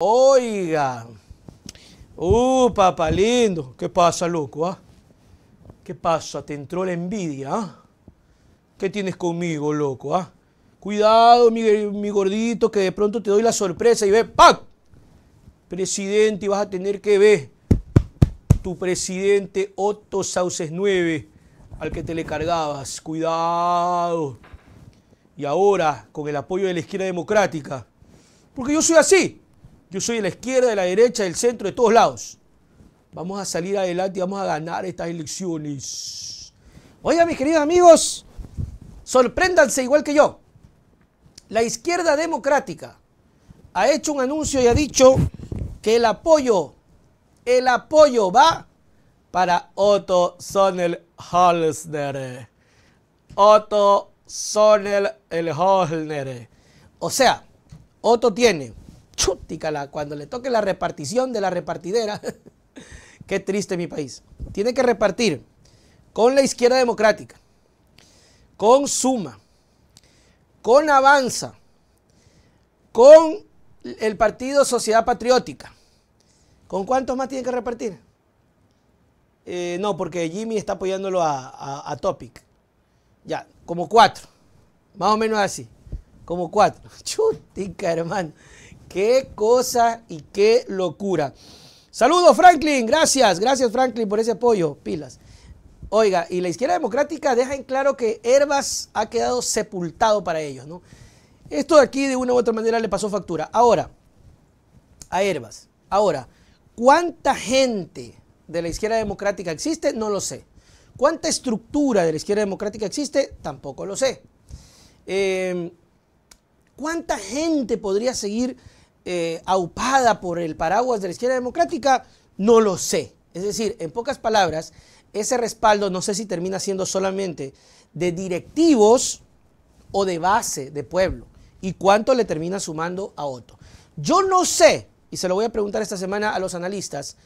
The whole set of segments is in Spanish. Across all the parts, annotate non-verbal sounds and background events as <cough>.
Oiga. Uh, papá lindo. ¿Qué pasa, loco? Ah? ¿Qué pasa? ¿Te entró la envidia? Ah. ¿Qué tienes conmigo, loco? Ah? Cuidado, mi, gordito, que de pronto te doy la sorpresa y ve, ¡pac! Presidente, y vas a tener que ver tu presidente Otto Sauces 9, al que te le cargabas. Cuidado. Y ahora, con el apoyo de la izquierda democrática, porque yo soy así. Yo soy de la izquierda, de la derecha, del centro, de todos lados. Vamos a salir adelante y vamos a ganar estas elecciones. Oiga, mis queridos amigos, sorpréndanse igual que yo. La izquierda democrática ha hecho un anuncio y ha dicho que el apoyo, el apoyo va para Otto Sonel Holzner. Otto Sonel el Holzner. O sea, Otto tiene la cuando le toque la repartición de la repartidera. <laughs> Qué triste mi país. Tiene que repartir con la izquierda democrática, con Suma, con Avanza, con el partido Sociedad Patriótica. ¿Con cuántos más tiene que repartir? Eh, no, porque Jimmy está apoyándolo a, a, Topic. Ya, como cuatro. Más o menos así. Como cuatro. <laughs> Chutica, hermano. Qué cosa y qué locura. Saludos, Franklin. Gracias, gracias, Franklin, por ese apoyo. Pilas. Oiga, y la izquierda democrática deja en claro que Herbas ha quedado sepultado para ellos, ¿no? Esto de aquí de una u otra manera le pasó factura. Ahora, a Herbas. Ahora, ¿cuánta gente de la izquierda democrática existe? No lo sé. ¿Cuánta estructura de la izquierda democrática existe? Tampoco lo sé. Em, ¿Cuánta gente podría seguir eh, aupada por el paraguas de la izquierda democrática, no lo sé. Es decir, en pocas palabras, ese respaldo no sé si termina siendo solamente de directivos o de base de pueblo y cuánto le termina sumando a otro Yo no sé, y se lo voy a preguntar esta semana a los analistas,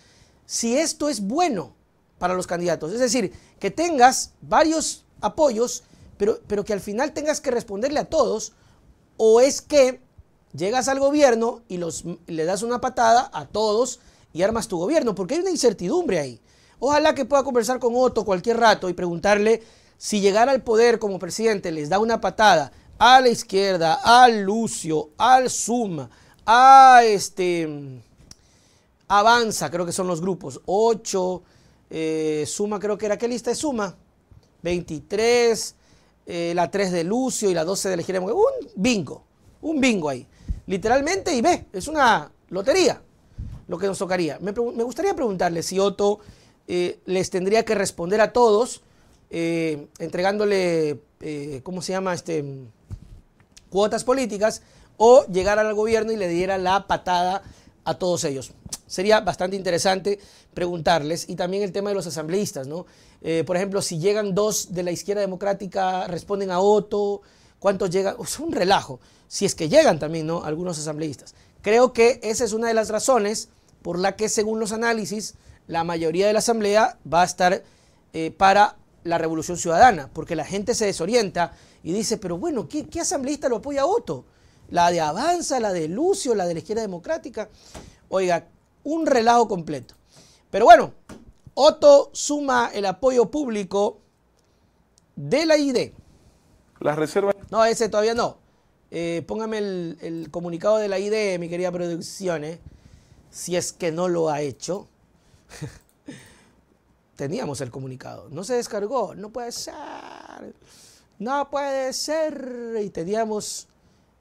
si esto es bueno para los candidatos. Es decir, que tengas varios apoyos, pero, pero que al final tengas que responderle a todos, o es que Llegas al gobierno y los, le das una patada a todos y armas tu gobierno, porque hay una incertidumbre ahí. Ojalá que pueda conversar con Otto cualquier rato y preguntarle si llegar al poder como presidente les da una patada a la izquierda, a Lucio, al Suma, a este Avanza, creo que son los grupos, 8, Suma eh, creo que era, ¿qué lista es Suma? 23, eh, la 3 de Lucio y la 12 de la Un bingo un bingo ahí. Literalmente, y ve, es una lotería lo que nos tocaría. Me, gustaría preguntarle si Otto eh, les tendría que responder a todos, eh, entregándole, eh, ¿cómo se llama? Este, cuotas políticas, o llegar al gobierno y le diera la patada a todos ellos. Sería bastante interesante preguntarles. Y también el tema de los asambleístas, ¿no? por ejemplo, si llegan dos de la izquierda democrática, responden a Otto. ¿Cuántos llega, Es un relajo. Si es que llegan también, ¿no? Algunos asambleístas. Creo que esa es una de las razones por la que, según los análisis, la mayoría de la asamblea va a estar eh, para la revolución ciudadana, porque la gente se desorienta y dice, pero bueno, ¿qué, qué asambleísta lo apoya Otto? La de Avanza, la de Lucio, la de la izquierda democrática. Oiga, un relajo completo. Pero bueno, Otto suma el apoyo público de la ID las reservas. No, ese todavía no. Eh, póngame el, comunicado de la IDE, mi querida Producciones, si es que no lo ha hecho. <laughs> Teníamos el comunicado. No se descargó. No puede ser. No puede ser. Y teníamos.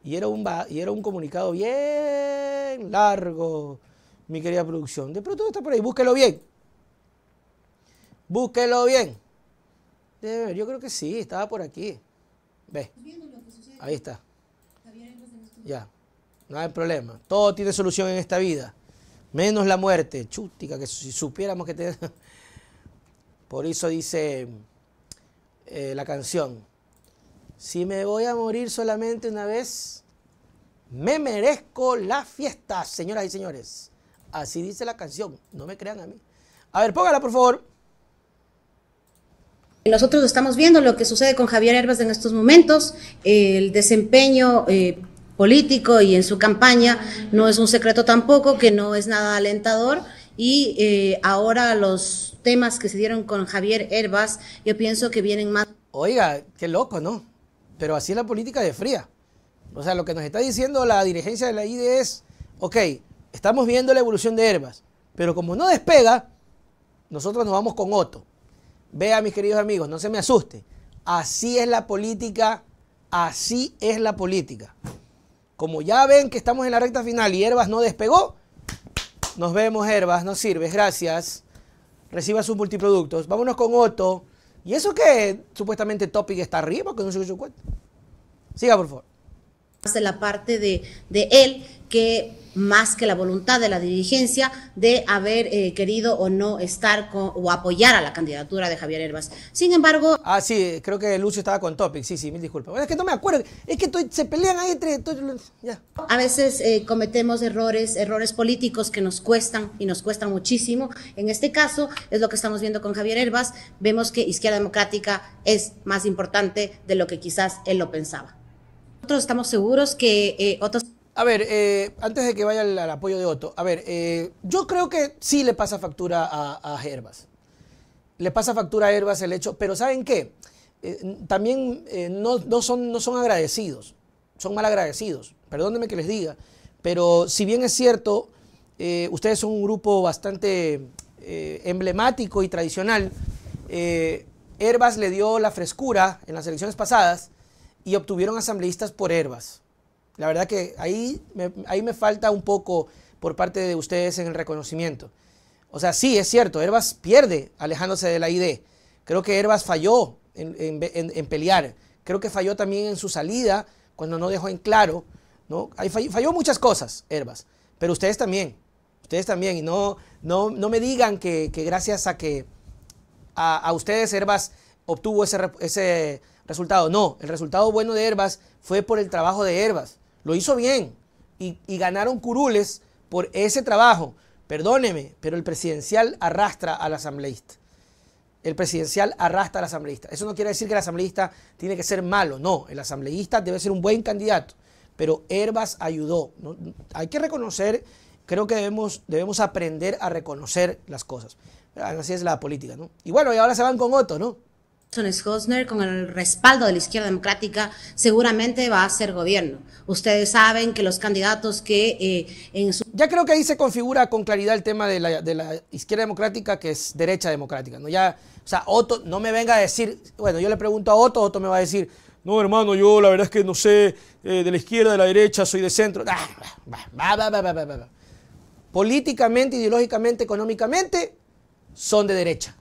Y era un, y era un comunicado bien largo, mi querida producción. De pronto está por ahí. Búsquelo bien. Búsquelo bien. Yo creo que sí, estaba por aquí. Ve. Ahí está. Ya. No hay problema. Todo tiene solución en esta vida. Menos la muerte. chútica, que si supiéramos que te... <laughs> Por eso dice eh, la canción. Si me voy a morir solamente una vez, me merezco la fiesta, señoras y señores. Así dice la canción. No me crean a mí. A ver, póngala, por favor. Nosotros estamos viendo lo que sucede con Javier Herbas en estos momentos, el desempeño eh, político y en su campaña no es un secreto tampoco, que no es nada alentador y eh, ahora los temas que se dieron con Javier Herbas, yo pienso que vienen más... Oiga, qué loco, ¿no? Pero así es la política de fría. O sea, lo que nos está diciendo la dirigencia de la IDE es, ok, estamos viendo la evolución de Herbas, pero como no despega, nosotros nos vamos con Otto. Vea, mis queridos amigos, no se me asuste. Así es la política, así es la política. Como ya ven que estamos en la recta final y Herbas no despegó, nos vemos, Herbas, nos sirves, gracias. Reciba sus multiproductos. Vámonos con Otto. ¿Y eso que supuestamente Topic está arriba? Que no se cuento. Siga, por favor. Más de la parte de, él que más que la voluntad de la dirigencia de haber eh, querido o no estar o apoyar a la candidatura de Javier Herbas. Sin embargo... Ah, sí, eh, creo que Lucio estaba con Topic, sí, sí, mil disculpas. es que no me acuerdo, es que se pelean ahí entre... A veces eh, cometemos errores, errores políticos que nos cuestan y nos cuestan muchísimo. En este caso es lo que estamos viendo con Javier Herbas. Vemos que Izquierda Democrática es más importante de lo que quizás él lo pensaba estamos seguros que eh, otros... A ver, eh, antes de que vaya al, apoyo de Otto, a ver, eh, yo creo que sí le pasa factura a, Herbas. Le pasa factura a Herbas el hecho, pero ¿saben qué? también no, son, no son agradecidos, son mal agradecidos. Perdónenme que les diga, pero si bien es cierto, ustedes son un grupo bastante emblemático y tradicional. Herbas le dio la frescura en las elecciones pasadas y obtuvieron asambleístas por Herbas. La verdad que ahí me, ahí me falta un poco por parte de ustedes en el reconocimiento. O sea, sí, es cierto, Herbas pierde alejándose de la ID. Creo que Herbas falló en, pelear. Creo que falló también en su salida cuando no dejó en claro. ¿no? Ahí falló, muchas cosas, Herbas. Pero ustedes también. Ustedes también. Y no, no, no me digan que, gracias a que a, a ustedes Herbas obtuvo ese, ese resultado. No, el resultado bueno de Herbas fue por el trabajo de Herbas. Lo hizo bien y, ganaron curules por ese trabajo. Perdóneme, pero el presidencial arrastra al asambleísta. El presidencial arrastra al asambleísta. Eso no quiere decir que el asambleísta tiene que ser malo, no. El asambleísta debe ser un buen candidato. Pero Herbas ayudó. Hay que reconocer, creo que debemos, debemos aprender a reconocer las cosas. Así es la política, ¿no? Y bueno, y ahora se van con otro, ¿no? Sosner, con el respaldo de la izquierda democrática, seguramente va a ser gobierno. Ustedes saben que los candidatos que eh, en su... Ya creo que ahí se configura con claridad el tema de la, izquierda democrática que es derecha democrática. ¿no? Ya, o sea, Otto no me venga a decir, bueno, yo le pregunto a Otto, Otto me va a decir, no hermano, yo la verdad es que no sé eh, de la izquierda, de la derecha, soy de centro. Ah, Políticamente, ideológicamente, económicamente, son de derecha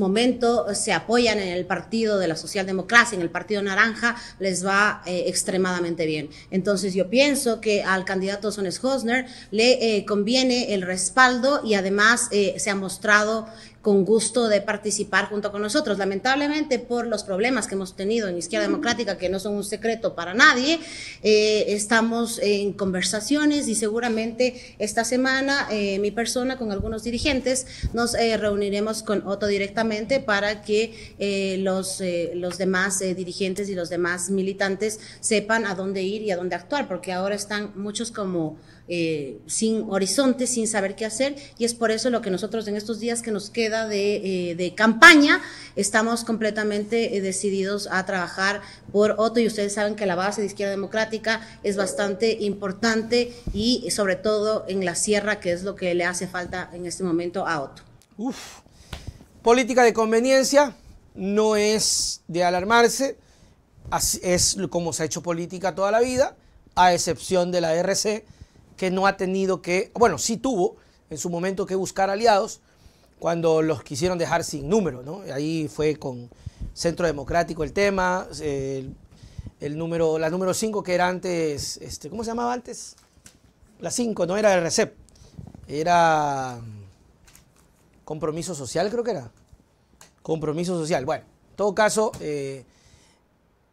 momento eh, se apoyan en el partido de la socialdemocracia, en el partido naranja, les va eh, extremadamente bien. Entonces yo pienso que al candidato Sones Hosner le eh, conviene el respaldo y además se ha mostrado con gusto de participar junto con nosotros. Lamentablemente, por los problemas que hemos tenido en Izquierda Democrática, que no son un secreto para nadie, eh, estamos en conversaciones y seguramente esta semana eh, mi persona con algunos dirigentes nos eh, reuniremos con Otto directamente para que los, los demás dirigentes y los demás militantes sepan a dónde ir y a dónde actuar, porque ahora están muchos como eh, sin horizonte, sin saber qué hacer, y es por eso lo que nosotros en estos días que nos queda de, eh, campaña, estamos completamente eh, decididos a trabajar por Otto, y ustedes saben que la base de Izquierda Democrática es bastante importante, y sobre todo en la sierra, que es lo que le hace falta en este momento a Otto. Uf. Política de conveniencia no es de alarmarse, es como se ha hecho política toda la vida, a excepción de la RC, que no ha tenido que, bueno, sí tuvo en su momento que buscar aliados cuando los quisieron dejar sin número, ¿no? Ahí fue con Centro Democrático el tema, el, número, la número 5 que era antes, este, ¿cómo se llamaba antes? La 5, no era el e era mm, Compromiso Social creo que era, Compromiso Social, bueno, en todo caso, eh,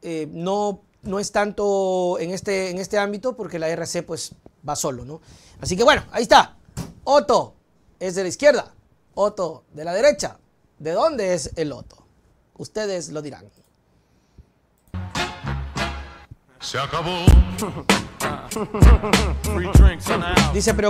eh, no, no es tanto en este, en este ámbito porque la RC e pues va solo, ¿no? Así que bueno, ahí está. Otto es de la izquierda, Otto de la derecha. ¿De dónde es el Otto? Ustedes lo dirán. Se acabó. <laughs> Dice, pero